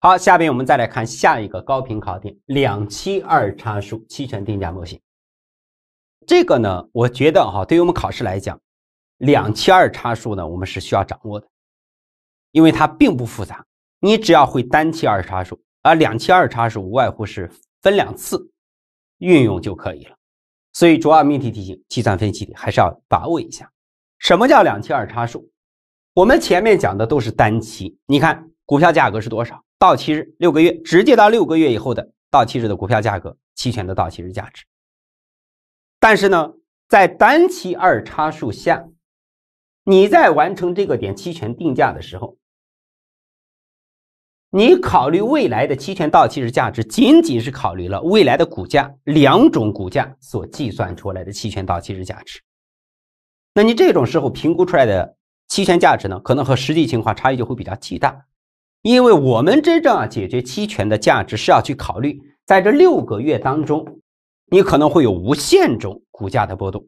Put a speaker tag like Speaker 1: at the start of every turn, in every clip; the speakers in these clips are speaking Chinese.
Speaker 1: 好，下面我们再来看下一个高频考点：两期二差数期权定价模型。这个呢，我觉得哈，对于我们考试来讲，两期二差数呢，我们是需要掌握的，因为它并不复杂。你只要会单期二差数，而两期二差数无外乎是分两次运用就可以了。所以，主要命题题型、计算分析题还是要把握一下。什么叫两期二差数？我们前面讲的都是单期，你看股票价格是多少？到期日六个月，直接到六个月以后的到期日的股票价格，期权的到期日价值。但是呢，在单期二叉树下，你在完成这个点期权定价的时候，你考虑未来的期权到期日价值，仅仅是考虑了未来的股价两种股价所计算出来的期权到期日价值。那你这种时候评估出来的期权价值呢，可能和实际情况差异就会比较巨大。因为我们真正啊解决期权的价值是要去考虑，在这六个月当中，你可能会有无限种股价的波动。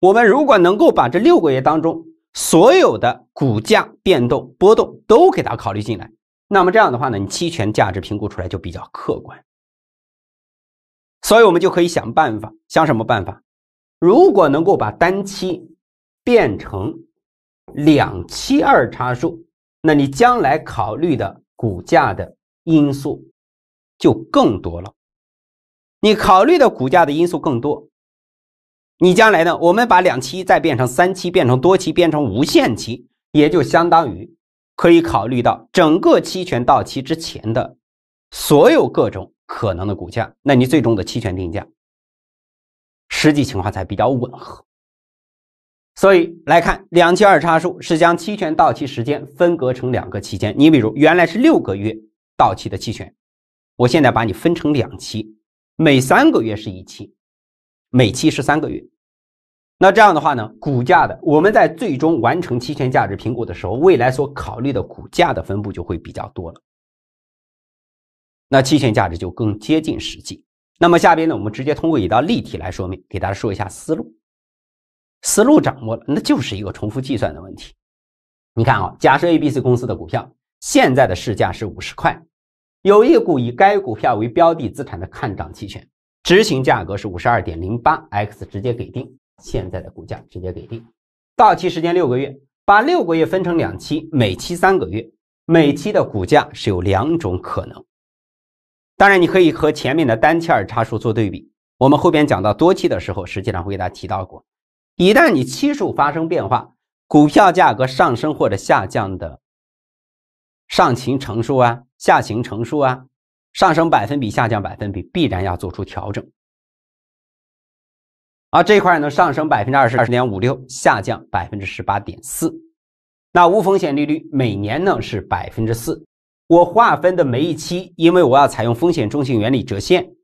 Speaker 1: 我们如果能够把这六个月当中所有的股价变动波动都给它考虑进来，那么这样的话呢，你期权价值评估出来就比较客观。所以我们就可以想办法，想什么办法？如果能够把单期变成两期二叉树。那你将来考虑的股价的因素就更多了，你考虑的股价的因素更多，你将来呢？我们把两期再变成三期，变成多期，变成无限期，也就相当于可以考虑到整个期权到期之前的所有各种可能的股价。那你最终的期权定价，实际情况才比较吻合。所以来看，两期二叉树是将期权到期时间分割成两个期间。你比如原来是六个月到期的期权，我现在把你分成两期，每三个月是一期，每期是三个月。那这样的话呢，股价的我们在最终完成期权价值评估的时候，未来所考虑的股价的分布就会比较多了，那期权价值就更接近实际。那么下边呢，我们直接通过一道例题来说明，给大家说一下思路。思路掌握了，那就是一个重复计算的问题。你看啊，假设 A、B、C 公司的股票现在的市价是五十块，有一股以该股票为标的资产的看涨期权，执行价格是五十二点零八，X 直接给定，现在的股价直接给定，到期时间六个月，把六个月分成两期，每期三个月，每期的股价是有两种可能。当然，你可以和前面的单期二差数做对比。我们后边讲到多期的时候，实际上会给大家提到过。一旦你期数发生变化，股票价格上升或者下降的上行乘数啊，下行乘数啊，上升百分比、下降百分比必然要做出调整。而这块呢，上升百分之二十二十点五六，下降百分之十八点四。那无风险利率每年呢是百分之四。我划分的每一期，因为我要采用风险中性原理折现。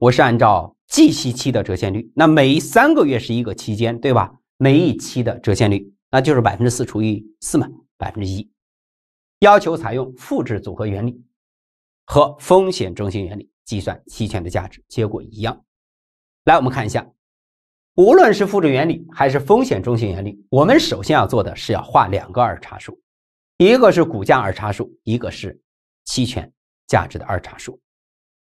Speaker 1: 我是按照计息期的折现率，那每三个月是一个期间，对吧？每一期的折现率那就是百分之四除以四嘛，百分之一。要求采用复制组合原理和风险中性原理计算期权的价值，结果一样。来，我们看一下，无论是复制原理还是风险中性原理，我们首先要做的是要画两个二叉树，一个是股价二叉树，一个是期权价值的二叉树。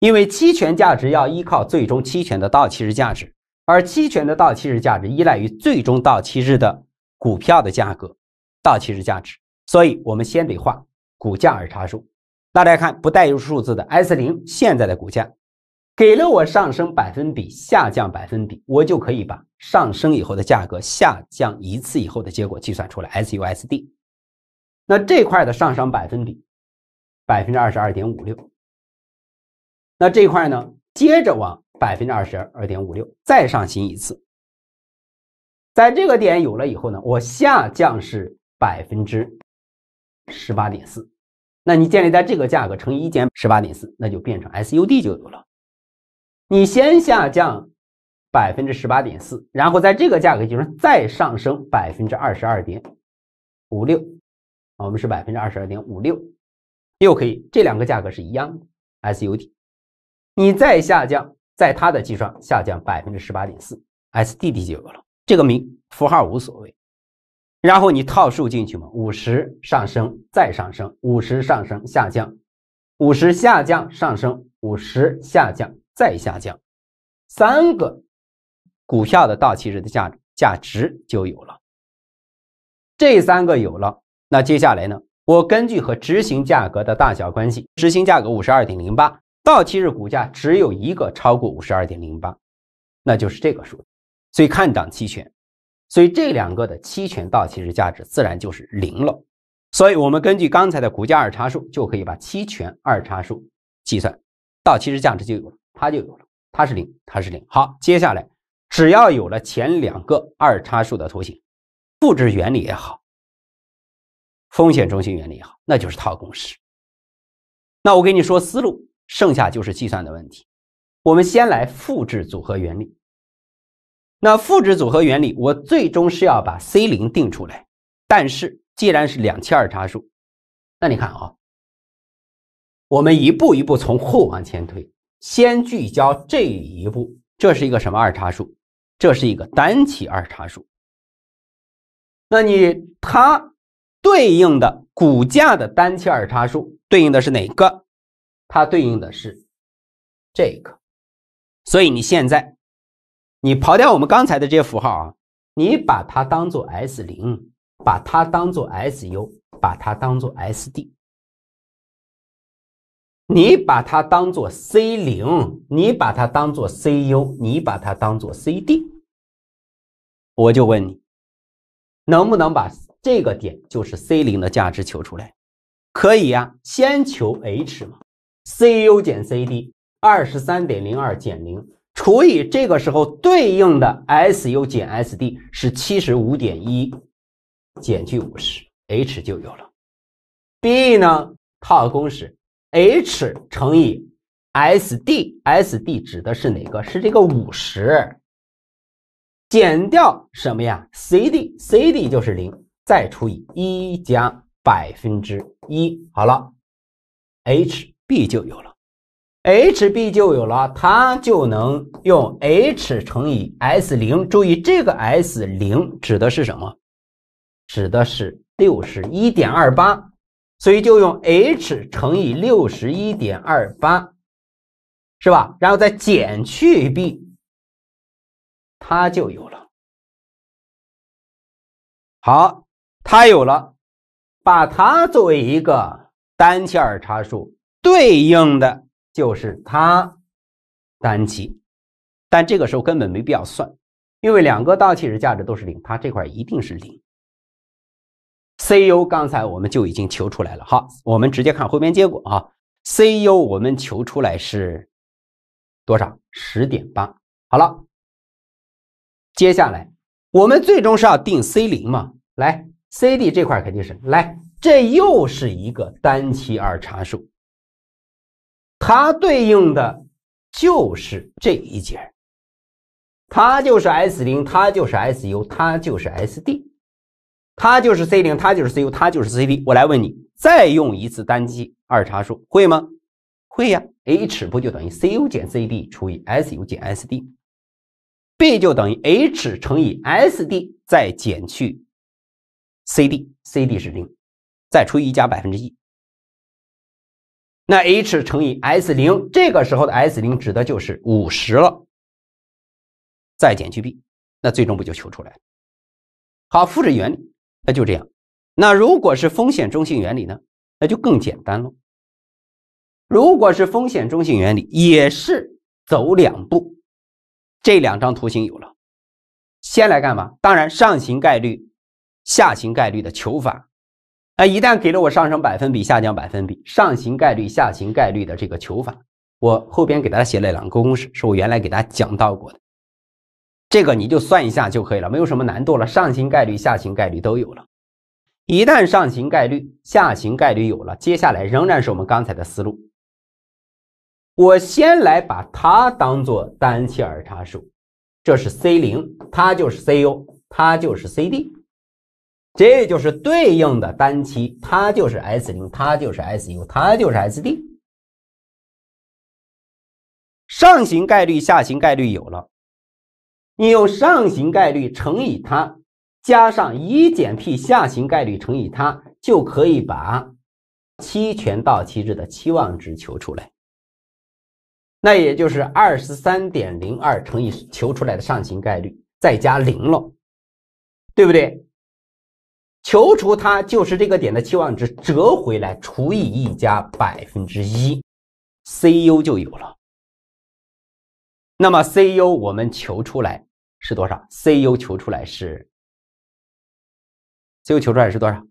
Speaker 1: 因为期权价值要依靠最终期权的到期日价值，而期权的到期日价值依赖于最终到期日的股票的价格到期日价值，所以我们先得画股价而叉数。大家看不带入数字的 S 零现在的股价，给了我上升百分比、下降百分比，我就可以把上升以后的价格、下降一次以后的结果计算出来 SUSD。那这块的上升百分比百分之二十二点五六。那这一块呢，接着往百分之二十二点五六再上行一次，在这个点有了以后呢，我下降是百分之十八点四，那你建立在这个价格乘以一减十八点四，那就变成 S U D 就有了。你先下降百分之十八点四，然后在这个价格就是再上升百分之二十二点五六，我们是百分之二十二点五六，又可以，这两个价格是一样的 S U D。你再下降，在它的计算下降百分之十八点四，SDD 就有了这个名符号无所谓。然后你套数进去嘛，五十上升再上升，五十上升下降，五十下降上升，五十下降再下降，三个股票的到期日的价值价值就有了。这三个有了，那接下来呢？我根据和执行价格的大小关系，执行价格五十二点零八。到期日股价只有一个超过五十二点零八，那就是这个数，所以看涨期权，所以这两个的期权到期日价值自然就是零了。所以我们根据刚才的股价二叉数，就可以把期权二叉数计算到期日价值就有了，它就有了，它是零，它是零。好，接下来只要有了前两个二叉数的图形，复制原理也好，风险中心原理也好，那就是套公式。那我跟你说思路。剩下就是计算的问题。我们先来复制组合原理。那复制组合原理，我最终是要把 C 零定出来。但是既然是两期二叉树，那你看啊，我们一步一步从后往前推，先聚焦这一步。这是一个什么二叉树？这是一个单期二叉树。那你它对应的股价的单期二叉树对应的是哪个？它对应的是这个，所以你现在，你刨掉我们刚才的这些符号啊，你把它当做 S 零，把它当做 SU，把它当做 SD，你把它当做 C 零，你把它当做 CU，你把它当做 CD，我就问你，能不能把这个点就是 C 零的价值求出来？可以呀，先求 H 嘛。cu 减 cd，二十三点零二减零除以这个时候对应的 su 减 sd 是七十五点一减去五十，h 就有了。b 呢套公式 h 乘以 sd，sd 指的是哪个？是这个五十减掉什么呀？cd，cd 就是零，再除以一加百分之一，好了，h。b 就有了，h b 就有了，它就能用 h 乘以 s 零。注意这个 s 零指的是什么？指的是六十一点二八，所以就用 h 乘以六十一点二八，是吧？然后再减去 b，它就有了。好，它有了，把它作为一个单线差数。对应的就是它单期，但这个时候根本没必要算，因为两个到期日价值都是零，它这块一定是零。C U 刚才我们就已经求出来了，好，我们直接看后边结果啊。C U 我们求出来是多少？十点八。好了，接下来我们最终是要定 C 零嘛？来，C D 这块肯定是来，这又是一个单期二叉数。它对应的就是这一节，它就是 S 零，它就是 SU，它就是 SD，它就是 C 零，它就是 CU，它就是 CD。我来问你，再用一次单机二叉数会吗？会呀，H 不就等于 CU 减 CD 除以 SU 减 SD，B 就等于 H 乘以 SD 再减去 CD，CD 是零，再除以一加百分之一。那 h 乘以 s 零，这个时候的 s 零指的就是五十了，再减去 b，那最终不就求出来？好，复制原理，那就这样。那如果是风险中性原理呢？那就更简单了。如果是风险中性原理，也是走两步，这两张图形有了。先来干嘛？当然，上行概率、下行概率的求法。那一旦给了我上升百分比、下降百分比、上行概率、下行概率的这个求法，我后边给大家写了两个公式，是我原来给大家讲到过的。这个你就算一下就可以了，没有什么难度了。上行概率、下行概率都有了，一旦上行概率、下行概率有了，接下来仍然是我们刚才的思路。我先来把它当做单切尔差数，这是 C 零，它就是 Cu，它就是 Cd。这就是对应的单期，它就是 S0，它就是 Su，它就是 Sd。上行概率、下行概率有了，你用上行概率乘以它，加上一减 p 下行概率乘以它，就可以把期权到期日的期望值求出来。那也就是二十三点零二乘以求出来的上行概率，再加零了，对不对？求出它就是这个点的期望值，折回来除以一加百分之一，CU 就有了。那么 CU 我们求出来是多少？CU 求出来是，CU 求出来是多少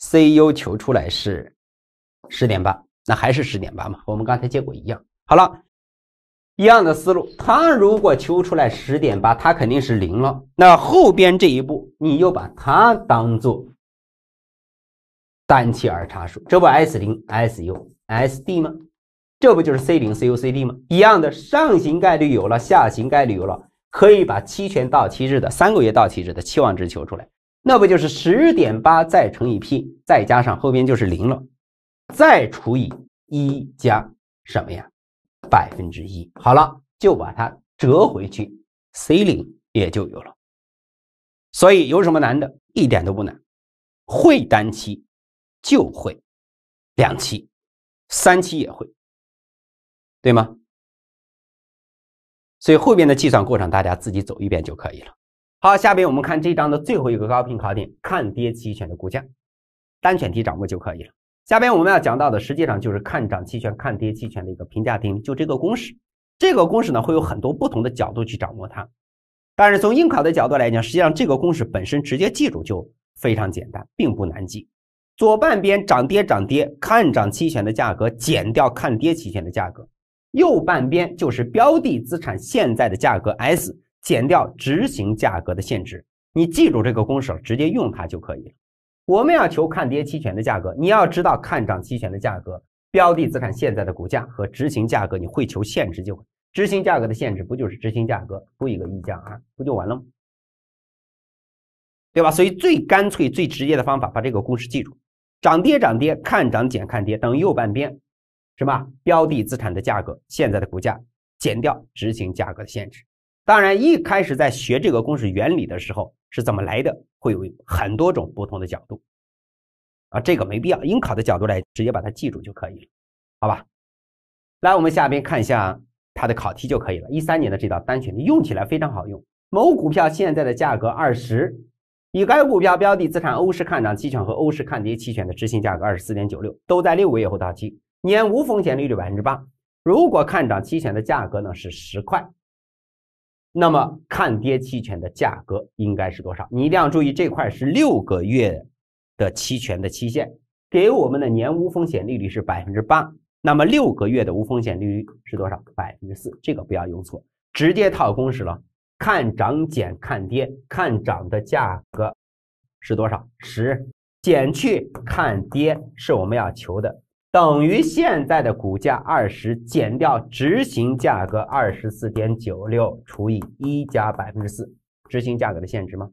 Speaker 1: ？CU 求出来是十点八，那还是十点八嘛，我们刚才结果一样。好了。一样的思路，它如果求出来十点八，它肯定是零了。那后边这一步，你又把它当做单期二叉树，这不 S 零 S U S D 吗？这不就是 C 零 C U C D 吗？一样的，上行概率有了，下行概率有了，可以把期权到期日的三个月到期日的期望值求出来，那不就是十点八再乘以 P，再加上后边就是零了，再除以一加什么呀？百分之一，好了，就把它折回去，C 零也就有了。所以有什么难的？一点都不难，会单期就会两期、三期也会，对吗？所以后边的计算过程大家自己走一遍就可以了。好，下边我们看这章的最后一个高频考点：看跌期权的估价，单选题掌握就可以了。下边我们要讲到的，实际上就是看涨期权、看跌期权的一个评价定，就这个公式。这个公式呢，会有很多不同的角度去掌握它。但是从应考的角度来讲，实际上这个公式本身直接记住就非常简单，并不难记。左半边涨跌涨跌，看涨期权的价格减掉看跌期权的价格，右半边就是标的资产现在的价格 S 减掉执行价格的限制。你记住这个公式，直接用它就可以了。我们要求看跌期权的价格，你要知道看涨期权的价格、标的资产现在的股价和执行价格。你会求限制就执行价格的限制，不就是执行价格出一个溢价啊，不就完了吗？对吧？所以最干脆、最直接的方法，把这个公式记住：涨跌涨跌，看涨减看跌等于右半边，什么？标的资产的价格现在的股价减掉执行价格的限制。当然，一开始在学这个公式原理的时候是怎么来的，会有很多种不同的角度，啊，这个没必要，应考的角度来直接把它记住就可以了，好吧？来，我们下边看一下它的考题就可以了。一三年的这道单选题用起来非常好用。某股票现在的价格二十，以该股票标的资产欧式看涨期权和欧式看跌期权的执行价格二十四点九六，都在六个月后到期，年无风险利率百分之八。如果看涨期权的价格呢是十块。那么看跌期权的价格应该是多少？你一定要注意这块是六个月的期权的期限，给我们的年无风险利率是百分之八，那么六个月的无风险利率是多少？百分之四，这个不要用错，直接套公式了。看涨减看跌，看涨的价格是多少？十减去看跌是我们要求的。等于现在的股价二十减掉执行价格二十四点九六除以一加百分之四，执行价格的现值吗？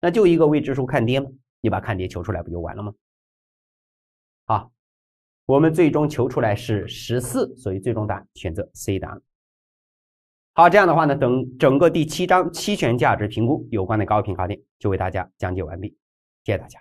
Speaker 1: 那就一个未知数看跌吗？你把看跌求出来不就完了吗？好，我们最终求出来是十四，所以最终答案选择 C 答案。好，这样的话呢，等整个第七章期权价值评估有关的高频考点就为大家讲解完毕，谢谢大家。